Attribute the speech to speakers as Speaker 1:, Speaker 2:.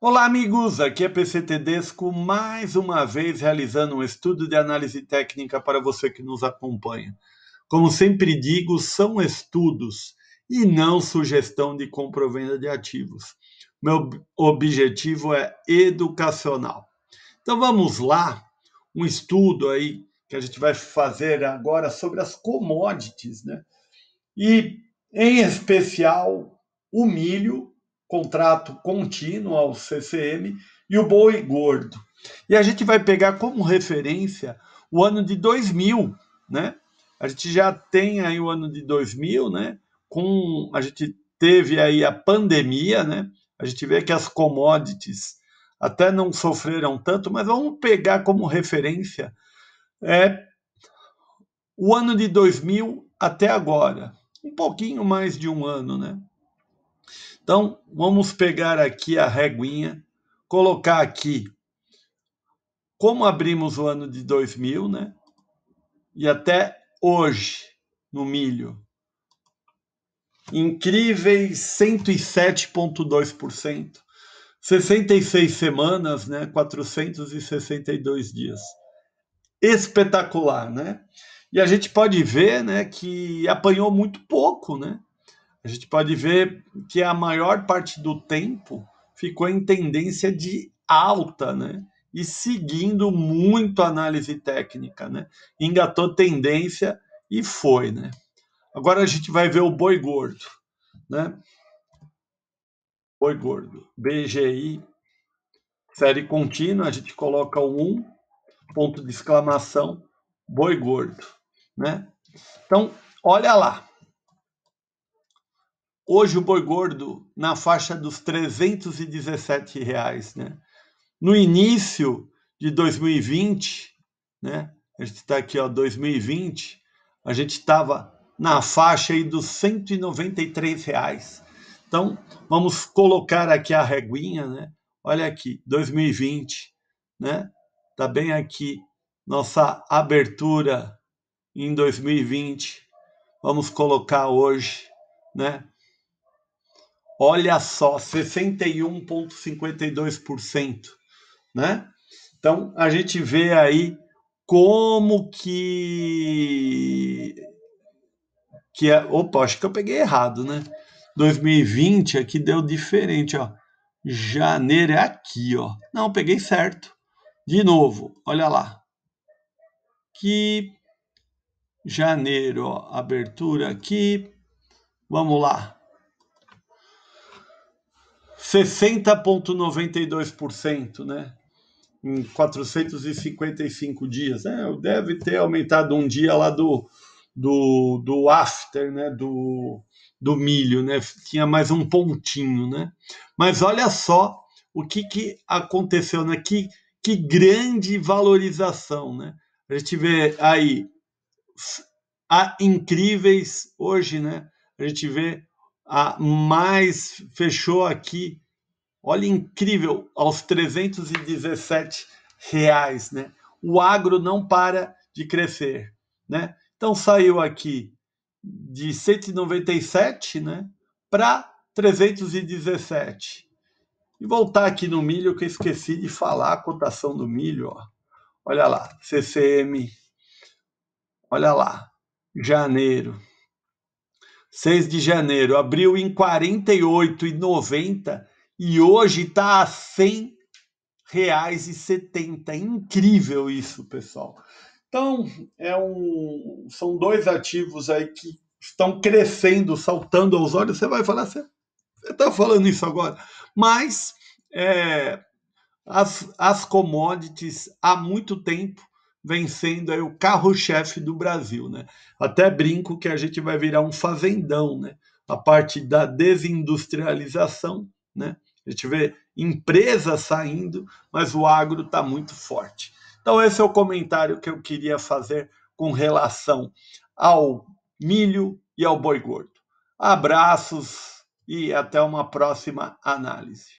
Speaker 1: Olá, amigos! Aqui é PC Tedesco, mais uma vez realizando um estudo de análise técnica para você que nos acompanha. Como sempre digo, são estudos e não sugestão de compra ou venda de ativos. Meu objetivo é educacional. Então vamos lá, um estudo aí que a gente vai fazer agora sobre as commodities, né? E em especial o milho contrato contínuo ao CCM, e o boi gordo. E a gente vai pegar como referência o ano de 2000, né? A gente já tem aí o ano de 2000, né? Com a gente teve aí a pandemia, né? A gente vê que as commodities até não sofreram tanto, mas vamos pegar como referência é o ano de 2000 até agora, um pouquinho mais de um ano, né? Então, vamos pegar aqui a reguinha, colocar aqui como abrimos o ano de 2000, né? E até hoje no milho. Incríveis 107,2%. 66 semanas, né? 462 dias. Espetacular, né? E a gente pode ver, né, que apanhou muito pouco, né? a gente pode ver que a maior parte do tempo ficou em tendência de alta, né? E seguindo muito a análise técnica, né? Engatou tendência e foi, né? Agora a gente vai ver o boi gordo, né? Boi gordo, BGI, série contínua, a gente coloca o 1, ponto de exclamação, boi gordo, né? Então, olha lá, Hoje o boi gordo na faixa dos 317 reais, né? No início de 2020, né? A gente está aqui, ó, 2020, a gente estava na faixa aí dos 193 reais. Então, vamos colocar aqui a reguinha, né? Olha aqui, 2020, né? Tá bem aqui nossa abertura em 2020. Vamos colocar hoje, né? Olha só, 61,52%, né? Então, a gente vê aí como que que é, opa, acho que eu peguei errado, né? 2020 aqui deu diferente, ó. Janeiro é aqui, ó. Não, peguei certo. De novo, olha lá. Que janeiro, ó, abertura aqui. Vamos lá. 60,92%, né? Em 455 dias. É, deve ter aumentado um dia lá do, do, do after, né? Do, do milho, né? Tinha mais um pontinho, né? Mas olha só o que, que aconteceu, né? Que, que grande valorização, né? A gente vê aí a incríveis hoje, né? A gente vê a mais fechou aqui, olha incrível, aos 317 reais, né? O agro não para de crescer, né? Então saiu aqui de 197, né, para 317. E voltar aqui no milho que eu esqueci de falar a cotação do milho, ó. Olha lá, CCM. Olha lá, janeiro 6 de janeiro, abriu em 48,90 e hoje está a 100 reais e 70. Incrível isso, pessoal. Então, é um, são dois ativos aí que estão crescendo, saltando aos olhos. Você vai falar, você está falando isso agora. Mas é, as, as commodities há muito tempo vem sendo aí o carro-chefe do Brasil, né? Até brinco que a gente vai virar um fazendão, né? A parte da desindustrialização, né? A gente vê empresas saindo, mas o agro está muito forte. Então esse é o comentário que eu queria fazer com relação ao milho e ao boi gordo. Abraços e até uma próxima análise.